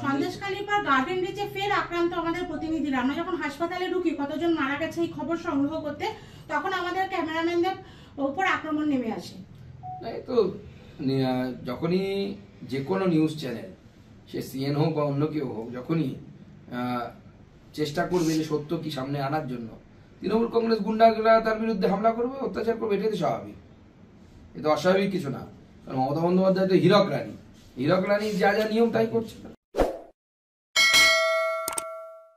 হ্যাঁ, সন্দেশখালী পর গার্ডেন রিচে ফের আক্রান্ত আমাদের প্রতিনিধিরা আমরা যখন হাসপাতালে ঢুকি কতজন মারা গেছে এই খবর সংগ্রহ করতে তখন আমাদের ক্যামেরাম্যানদের ওপর আক্রমণ নেমে আসে এই তো যখনই যে কোনো নিউজ চ্যানেল সে সিএন হোক বা অন্য কেউ হোক যখনই চেষ্টা করবে যে সত্য কি সামনে আনার জন্য তৃণমূল কংগ্রেস গুন্ডাগুলা তার বিরুদ্ধে হামলা করবে অত্যাচার করবে এটাই তো স্বাভাবিক এটা অস্বাভাবিক কিছু না কারণ মমতা বন্দ্যোপাধ্যায় তো হীরক রানী হীরক রানী যা যা নিয়ম তাই করছে